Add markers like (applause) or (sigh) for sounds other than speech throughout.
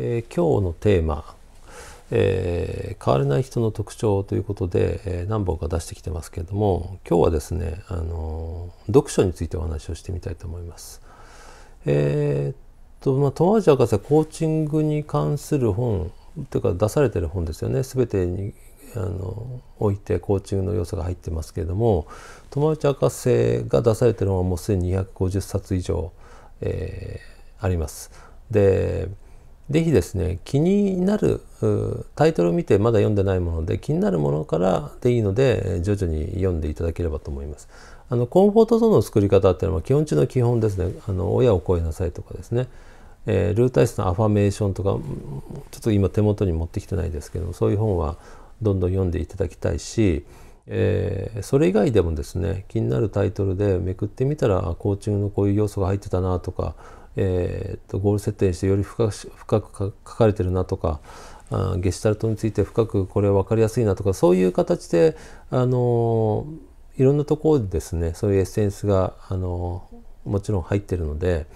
えー、今日のテーマ、えー、変われない人の特徴ということで、えー、何本か出してきてますけれども今日はですね、あの読書についてお話をしてみたいと思います。えー、っとまあ、友達博士コーチングに関する本というか出されてる本ですよね全てにあのおいてコーチングの要素が入ってますけれども友達博士が出されてる本はもうすでに250冊以上、えー、あります。でぜひですね気になるタイトルを見てまだ読んでないもので気になるものからでいいので徐々に読んでいただければと思います。あのコンフォートゾーンの作り方っていうのは基本中の基本ですねあの親を超えなさいとかですね、えー、ルー体質のアファメーションとかちょっと今手元に持ってきてないですけどそういう本はどんどん読んでいただきたいし、えー、それ以外でもですね気になるタイトルでめくってみたらあコーチングのこういう要素が入ってたなとかえー、とゴール設定してより深く深く書かれてるなとかあゲシュタルトについて深くこれ分かりやすいなとかそういう形で、あのいろんなところでですねそういうエッセンスが、あのもちろん入ってるので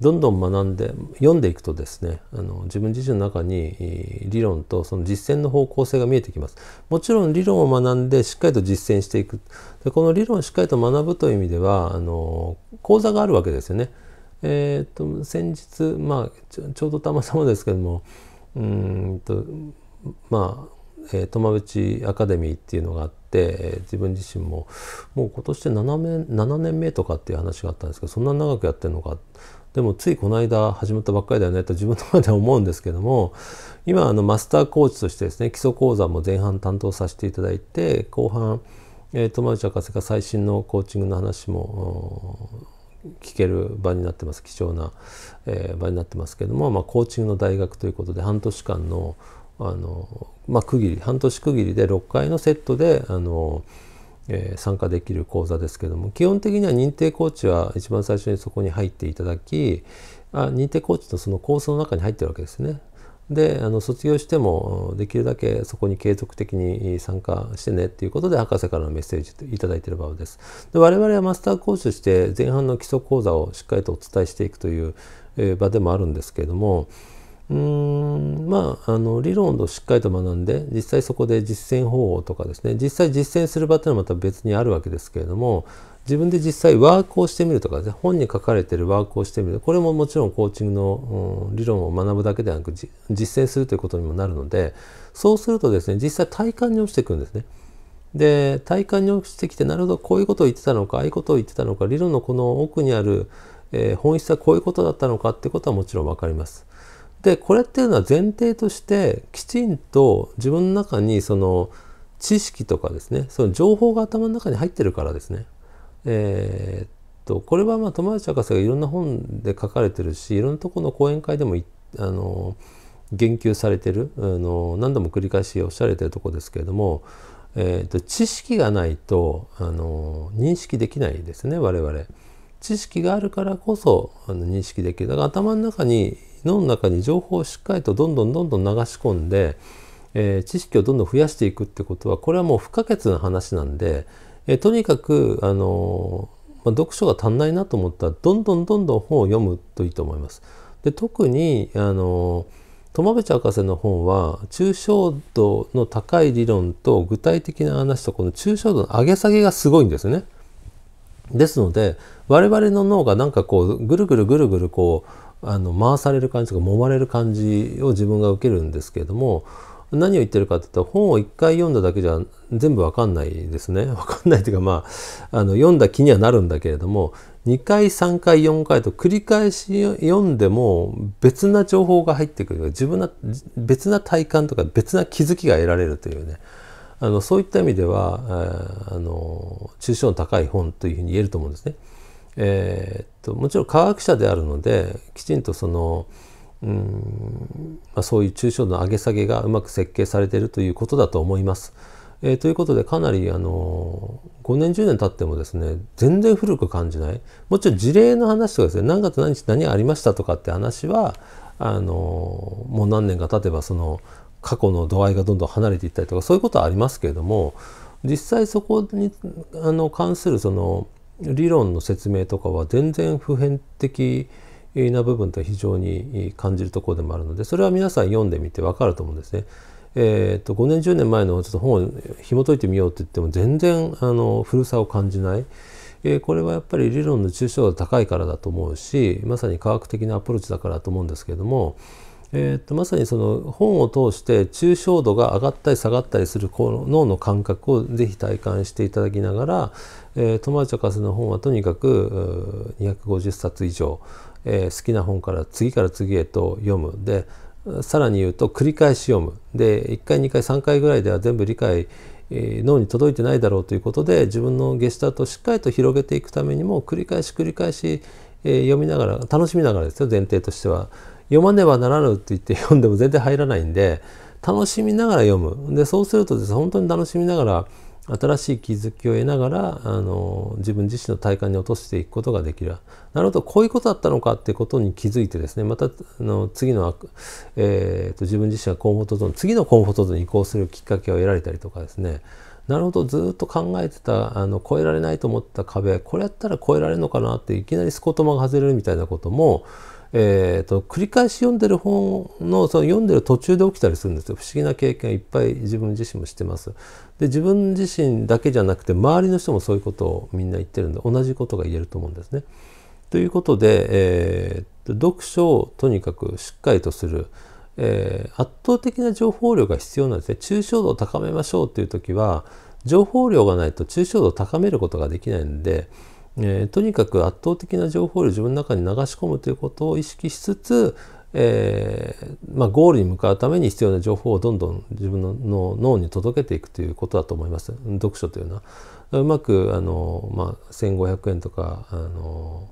どんどん学んで読んでいくとですねあの自分自身の中に理論とその実践の方向性が見えてきますもちろん理論を学んでしっかりと実践していくでこの理論をしっかりと学ぶという意味ではあの講座があるわけですよね。えっ、と先日、まあ、ちょちょうどたまたまですけどもうんとまあ、えー、アカデミーっていうのがあって、えー、自分自身ももう今年で 7, 年7年目とかっていう話があったんですけどそんな長くやってるのかでもついこの間始まったばっかりだよねと自分の中では思うんですけども今あのマスターコーチとしてですね基礎講座も前半担当させていただいて後半、えー、友達博士が最新のコーチングの話も聞ける場になってます貴重な、えー、場になってますけども、まあ、コーチングの大学ということで半年間のあの、まあ、区切り半年区切りで6回のセットであの、えー、参加できる講座ですけども基本的には認定コーチは一番最初にそこに入っていただきあ認定コーチとそのコースの中に入ってるわけですね。であの卒業してもできるだけそこに継続的に参加してねっていうことで博士からのメッセージいただいている場合です。で我々はマスター講師として前半の基礎講座をしっかりとお伝えしていくという場でもあるんですけれどもうーんまああの理論をしっかりと学んで実際そこで実践方法とかですね実際実践する場っていうのはまた別にあるわけですけれども自分で実際ワークをしてみるとかですね本に書かれてるワークをしてみるこれももちろんコーチングの、うん、理論を学ぶだけではなく実践するということにもなるのでそうするとですね実際体感に落ちてくんですね。で体感に落ちてきてなるほどこういうことを言ってたのかああいうことを言ってたのか理論のこの奥にある、えー、本質はこういうことだったのかってことはもちろん分かります。でこれっていうのは前提としてきちんと自分の中にその知識とかですねその情報が頭の中に入ってるからですね。えー、っとこれはまあ友達博士がいろんな本で書かれてるしいろんなとこの講演会でもあの言及されてるあの何度も繰り返しおっしゃられてるとこですけれども、えー、っと知識がないとあの認識できないですね我々。知識があるからこそあの認識できるだから頭の中に脳の中に情報をしっかりとどんどんどんどん流し込んで、えー、知識をどんどん増やしていくってことはこれはもう不可欠な話なんで、えー、とにかく、あのまあ、読書が足んないなと思ったらどんどんどんどん本を読むといいと思います。で特に、あの友部博士の本は抽象度の高い理論と具体的な話とこの抽象度の上げ下げがすごいんですね。ですので我々の脳がなんかこうぐるぐるぐるぐるこうあの回される感じとか揉まれる感じを自分が受けるんですけれども何を言ってるかっていうと本を一回読んだだけじゃ全部わかんないですね (laughs) わかんないというかまああの読んだ気にはなるんだけれども2回3回4回と繰り返し読んでも別な情報が入ってくる自分の別な体感とか別な気づきが得られるというねあのそういった意味では、えー、あの抽象の高い本というふうに言えると思うんですね。えー、っともちろん科学者であるのできちんとその、うんまあ、そういう抽象度の上げ下げがうまく設計されているということだと思います。えー、ということでかなりあの5年10年経ってもですね全然古く感じないもちろん事例の話とかですね何月何日何ありましたとかって話はあのもう何年か経てばその過去の度合いがどんどん離れていったりとかそういうことはありますけれども実際そこにあの関するその理論の説明とかは全然普遍的な部分と非常に感じるところでもあるのでそれは皆さん読んでみて分かると思うんですね。えーと、5年10年前のちょっと本を紐解いてみようって言っても全然あの古さを感じない、えー、これはやっぱり理論の抽象度が高いからだと思うしまさに科学的なアプローチだからだと思うんですけれども、えーとまさにその本を通して抽象度が上がったり下がったりする脳の感覚をぜひ体感していただきながら、えー、友達カス」の本はとにかく250冊以上、えー、好きな本から次から次へと読むでさらに言うと繰り返し読むで1回2回3回ぐらいでは全部理解脳に届いてないだろうということで自分のゲシュタートをしっかりと広げていくためにも繰り返し繰り返し、読みながら楽しみながらですよ前提としては読まねばならぬって言って読んでも全然入らないんで楽しみながら読むでそうするとです本当に楽しみながら新しい気づきを得ながらあの自分自身の体感に落としていくことができるなるほどこういうことだったのかってことに気づいてですねまたあの次の、えーと、自分自身がコンフォートゾーン次のコンフォートゾーンに移行するきっかけを得られたりとかですねなるほどずっと考えてたあの越えられないと思った壁これやったら越えられるのかなっていきなりスコトマが外れるみたいなこともえーと、繰り返し読んでる本のその読んでる途中で起きたりするんですよ不思議な経験いっぱい自分自身もしてます。で自分自身だけじゃなくて周りの人もそういうことをみんな言ってるんで同じことが言えると思うんですね。ということで、えーと、読書をとにかくしっかりとする、えー、圧倒的な情報量が必要なんですね。抽象度を高めましょうっていう時は情報量がないと抽象度を高めることができないんで。えー、とにかく圧倒的な情報量を自分の中に流し込むということを意識しつつ、えー、まあ、ゴールに向かうために必要な情報をどんどん自分の脳に届けていくということだと思います読書というのは。うまくあの、まあ、1500円とかあの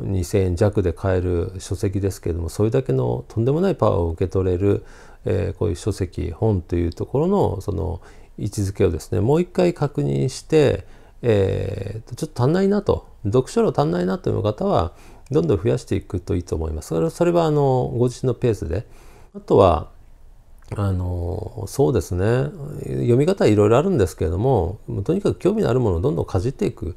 2,000円弱で買える書籍ですけれどもそれだけのとんでもないパワーを受け取れる、えー、こういう書籍本というところのその位置づけをですねもう一回確認して、えー、ちょっと足んないなと、読書量足んないなという方は、どんどん増やしていくといいと思います。それそれはあのご自身のペースで。あとは、あのそうですね読み方いろいろあるんですけれどもとにかく興味のあるものをどんどんかじっていく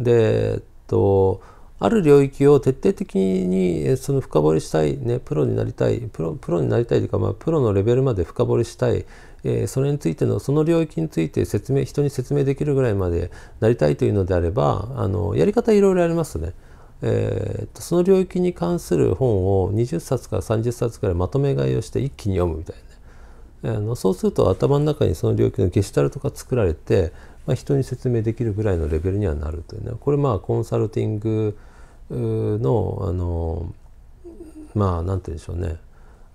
で、えっとある領域を徹底的にその深掘りしたい、ね、プロになりたいプロプロになりたいというか、まあ、プロのレベルまで深掘りしたい、えー、それについてのその領域について説明人に説明できるぐらいまでなりたいというのであればあのやり方いろいろありますね。えーと、その領域に関する本を20冊から30冊ぐらいまとめ買いをして一気に読むみたいな、ね、あのそうすると頭の中にその領域のゲシュタルとか作られて、まあ、人に説明できるぐらいのレベルにはなるというねこれまあコンサルティングのあのまあ何て言うんでしょうね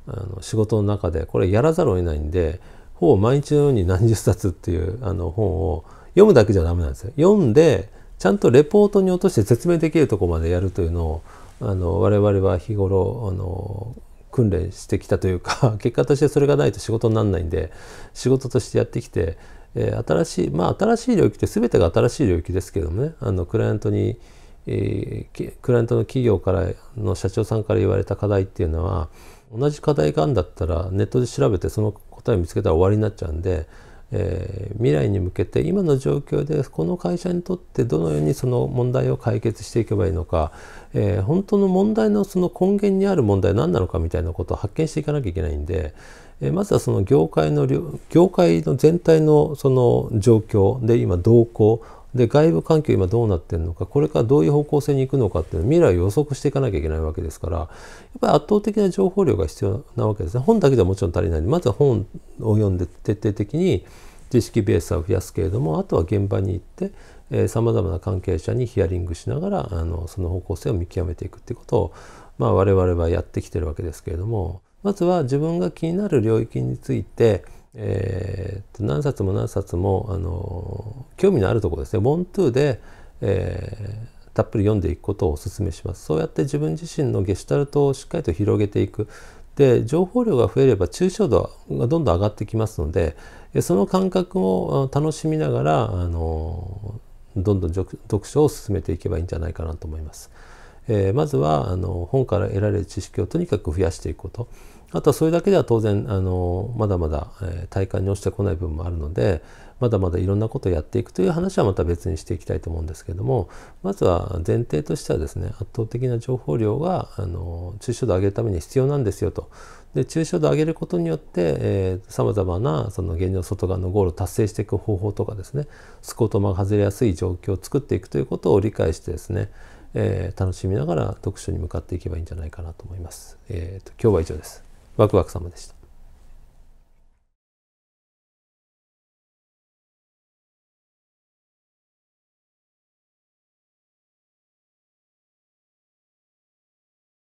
あの仕事の中でこれやらざるを得ないんでほぼ毎日のように何十冊っていうあの本を読むだけじゃダメなんですよ。読んでちゃんとレポートに落として説明できるとこまでやるというのをあの我々は日頃あの訓練してきたというか (laughs) 結果としてそれがないと仕事にならないんで仕事としてやってきて、えー、新しいまあ新しい領域って全てが新しい領域ですけどもねあのクライアントにえー、クライアントの企業からの社長さんから言われた課題っていうのは同じ課題があるんだったらネットで調べてその答えを見つけたら終わりになっちゃうんで、えー、未来に向けて今の状況でこの会社にとってどのようにその問題を解決していけばいいのか、えー、本当の問題のその根源にある問題何なのかみたいなことを発見していかなきゃいけないんで、えまずはその業界の業界の全体のその状況で今動向で外部環境今どうなってるのかこれからどういう方向性に行くのかっていう未来を予測していかなきゃいけないわけですからやっぱり圧倒的な情報量が必要なわけですね本だけではもちろん足りないまずは本を読んで徹底的に知識ベースは増やすけれどもあとは現場に行ってさまざまな関係者にヒアリングしながらあのその方向性を見極めていくっていうことを、まあ、我々はやってきてるわけですけれどもまずは自分が気になる領域についてえー、何冊も何冊も、あの興味のあるところですね、ワントゥーで、えー、たっぷり読んでいくことをお勧めします。そうやって自分自身のゲシュタルトをしっかりと広げていく。で、情報量が増えれば抽象度がどんどん上がってきますので、その感覚を楽しみながら、あのどんどん読書を進めていけばいいんじゃないかなと思います。えー、まずはあの本から得られる知識をとにかく増やしていくこと。あとはそれだけでは当然あのまだまだ、え体感に落ちてこない部分もあるのでまだまだいろんなことをやっていくという話はまた別にしていきたいと思うんですけれどもまずは前提としてはですね圧倒的な情報量があの抽象度を上げるために必要なんですよと。で抽象度を上げることによってさまざまなその現状外側のゴールを達成していく方法とかですねスコート間が外れやすい状況を作っていくということを理解してですね、えー、楽しみながら読書に向かっていけばいいんじゃないかなと思います。えーと今日は以上ですワクワク様でした。